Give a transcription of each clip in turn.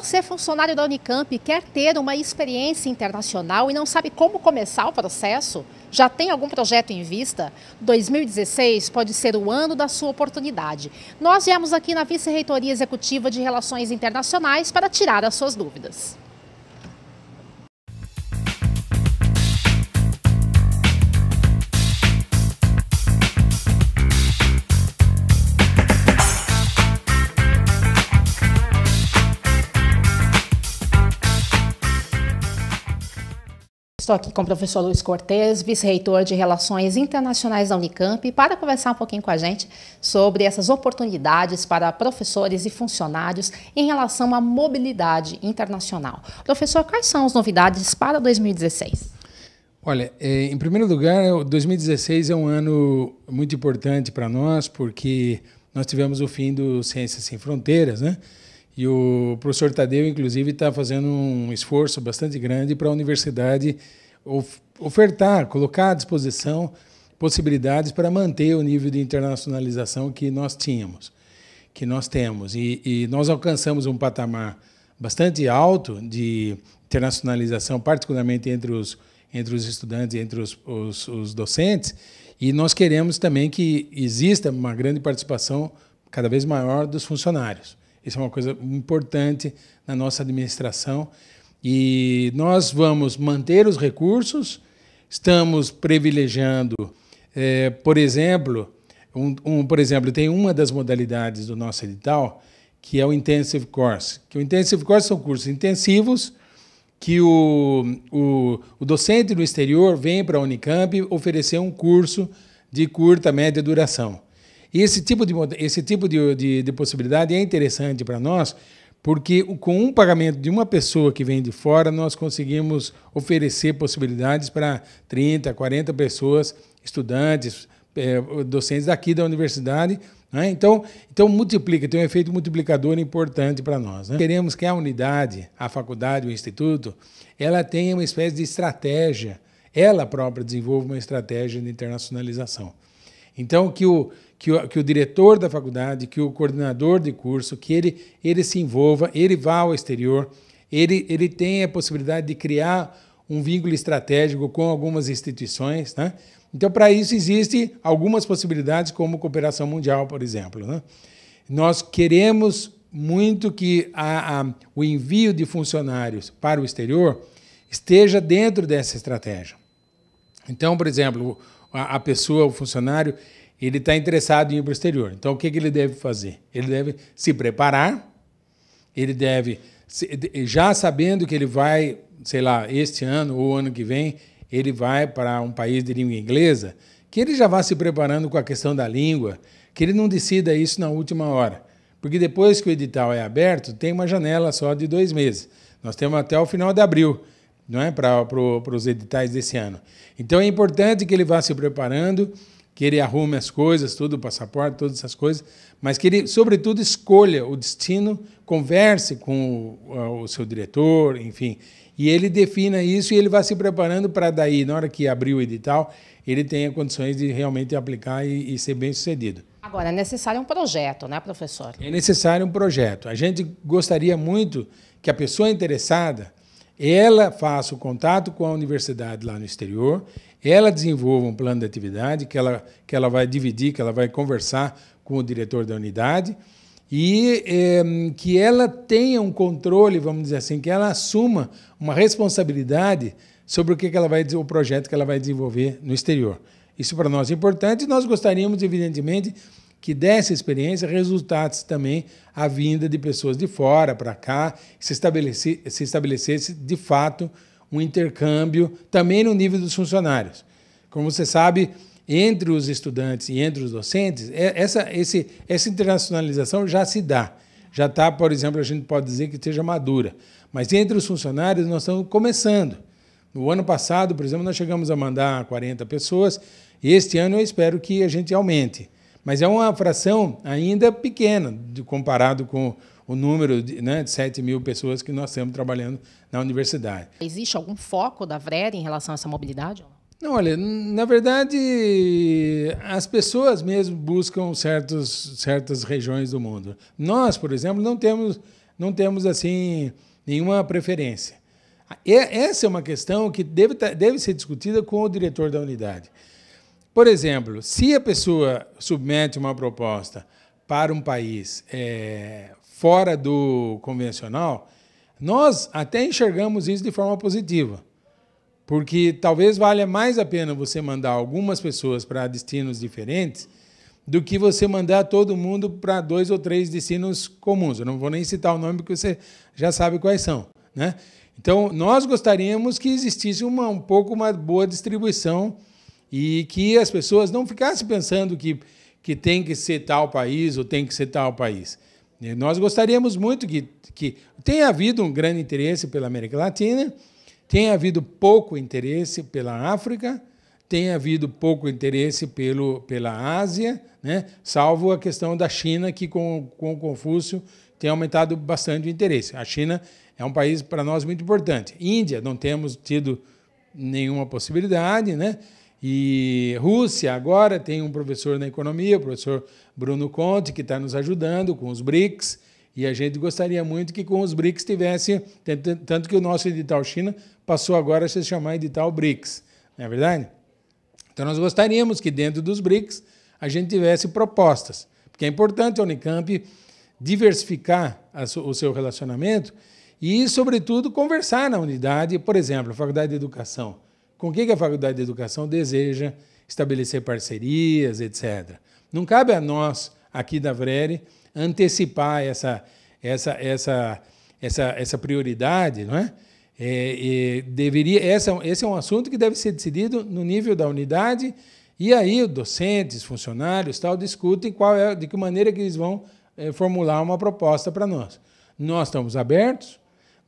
Você, funcionário da Unicamp, quer ter uma experiência internacional e não sabe como começar o processo? Já tem algum projeto em vista? 2016 pode ser o ano da sua oportunidade. Nós viemos aqui na Vice-Reitoria Executiva de Relações Internacionais para tirar as suas dúvidas. Estou aqui com o professor Luiz Cortes, vice-reitor de Relações Internacionais da Unicamp, para conversar um pouquinho com a gente sobre essas oportunidades para professores e funcionários em relação à mobilidade internacional. Professor, quais são as novidades para 2016? Olha, é, em primeiro lugar, 2016 é um ano muito importante para nós, porque nós tivemos o fim do Ciências Sem Fronteiras, né? E o professor Tadeu, inclusive, está fazendo um esforço bastante grande para a universidade ofertar, colocar à disposição possibilidades para manter o nível de internacionalização que nós tínhamos, que nós temos. E, e nós alcançamos um patamar bastante alto de internacionalização, particularmente entre os, entre os estudantes, entre os, os, os docentes, e nós queremos também que exista uma grande participação cada vez maior dos funcionários. Isso é uma coisa importante na nossa administração. E nós vamos manter os recursos, estamos privilegiando, é, por exemplo, um, um, por exemplo, tem uma das modalidades do nosso edital, que é o Intensive Course. Que o Intensive Course são cursos intensivos que o, o, o docente do exterior vem para a Unicamp oferecer um curso de curta, média duração. E esse tipo de, esse tipo de, de, de possibilidade é interessante para nós, porque com um pagamento de uma pessoa que vem de fora, nós conseguimos oferecer possibilidades para 30, 40 pessoas, estudantes, é, docentes daqui da universidade. Né? Então, então, multiplica, tem um efeito multiplicador importante para nós. Né? Queremos que a unidade, a faculdade, o instituto, ela tenha uma espécie de estratégia, ela própria desenvolva uma estratégia de internacionalização. Então, que o, que o, que o diretor da faculdade, que o coordenador de curso, que ele, ele se envolva, ele vá ao exterior, ele, ele tenha a possibilidade de criar um vínculo estratégico com algumas instituições. Né? Então, para isso, existem algumas possibilidades, como cooperação mundial, por exemplo. Né? Nós queremos muito que a, a, o envio de funcionários para o exterior esteja dentro dessa estratégia. Então, por exemplo, a, pessoa, o funcionário, ele está interessado em ir para o exterior. Então, o que, que ele deve fazer? Ele deve se preparar, ele deve, já sabendo que ele vai, sei lá, este ano ou ano que vem, ele vai para um país de língua inglesa, que ele já vá se preparando com a questão da língua, que ele não decida isso na última hora. Porque depois que o edital é aberto, tem uma janela só de dois meses. Nós temos até o final de abril não é para pro, os editais desse ano. Então é importante que ele vá se preparando, que ele arrume as coisas, tudo, o passaporte, todas essas coisas, mas que ele, sobretudo, escolha o destino, converse com o, o seu diretor, enfim, e ele defina isso e ele vá se preparando para daí, na hora que abrir o edital, ele tenha condições de realmente aplicar e, e ser bem sucedido. Agora, é necessário um projeto, né, professor? É necessário um projeto. A gente gostaria muito que a pessoa interessada ela faça o contato com a universidade lá no exterior, ela desenvolva um plano de atividade que ela, que ela vai dividir, que ela vai conversar com o diretor da unidade e eh, que ela tenha um controle, vamos dizer assim, que ela assuma uma responsabilidade sobre o que, que ela vai o projeto que ela vai desenvolver no exterior. Isso para nós é importante. Nós gostaríamos, evidentemente, que dessa experiência resultasse também a vinda de pessoas de fora para cá, se, estabelece, se estabelecesse de fato um intercâmbio também no nível dos funcionários. Como você sabe, entre os estudantes e entre os docentes, é, essa, esse, essa internacionalização já se dá. Já está, por exemplo, a gente pode dizer que esteja madura. Mas entre os funcionários, nós estamos começando. No ano passado, por exemplo, nós chegamos a mandar 40 pessoas. Este ano eu espero que a gente aumente mas é uma fração ainda pequena de, comparado com o número de, né, de 7 mil pessoas que nós estamos trabalhando na universidade. Existe algum foco da VRED em relação a essa mobilidade? Não, olha, na verdade, as pessoas mesmo buscam certos, certas regiões do mundo. Nós, por exemplo, não temos, não temos assim nenhuma preferência. Essa é uma questão que deve, tá, deve ser discutida com o diretor da unidade. Por exemplo, se a pessoa submete uma proposta para um país é, fora do convencional, nós até enxergamos isso de forma positiva, porque talvez valha mais a pena você mandar algumas pessoas para destinos diferentes do que você mandar todo mundo para dois ou três destinos comuns. Eu não vou nem citar o nome porque você já sabe quais são, né? Então, nós gostaríamos que existisse uma, um pouco uma boa distribuição e que as pessoas não ficassem pensando que, que tem que ser tal país ou tem que ser tal país. E nós gostaríamos muito que, que tenha havido um grande interesse pela América Latina, tenha havido pouco interesse pela África, tenha havido pouco interesse pelo, pela Ásia, né? salvo a questão da China, que com, com o Confúcio tem aumentado bastante o interesse. A China é um país para nós muito importante. Índia, não temos tido nenhuma possibilidade, né? E Rússia agora tem um professor na economia, o professor Bruno Conte, que está nos ajudando com os BRICS. E a gente gostaria muito que com os BRICS tivesse, tanto que o nosso edital China passou agora a se chamar edital BRICS, não é verdade? Então nós gostaríamos que dentro dos BRICS a gente tivesse propostas, porque é importante a Unicamp diversificar o seu relacionamento e, sobretudo, conversar na unidade, por exemplo, a Faculdade de Educação com quem que a Faculdade de Educação deseja estabelecer parcerias, etc. Não cabe a nós, aqui da VRERE, antecipar essa, essa, essa, essa, essa prioridade, não é? é, é deveria, essa, é esse é um assunto que deve ser decidido no nível da unidade e aí docentes, funcionários, tal, discutem qual é, de que maneira que eles vão é, formular uma proposta para nós. Nós estamos abertos,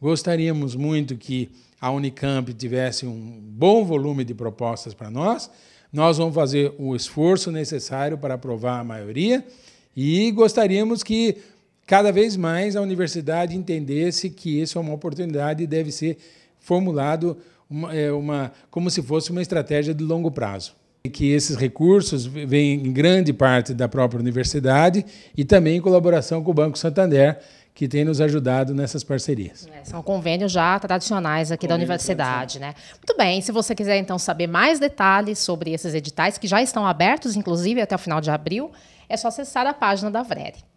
gostaríamos muito que a Unicamp tivesse um bom volume de propostas para nós, nós vamos fazer o esforço necessário para aprovar a maioria e gostaríamos que cada vez mais a universidade entendesse que isso é uma oportunidade e deve ser formulado uma, é, uma como se fosse uma estratégia de longo prazo que esses recursos vêm em grande parte da própria universidade e também em colaboração com o Banco Santander, que tem nos ajudado nessas parcerias. É, são convênios já tradicionais aqui convênios da universidade, né? Muito bem, se você quiser então saber mais detalhes sobre esses editais que já estão abertos, inclusive até o final de abril, é só acessar a página da VRERE.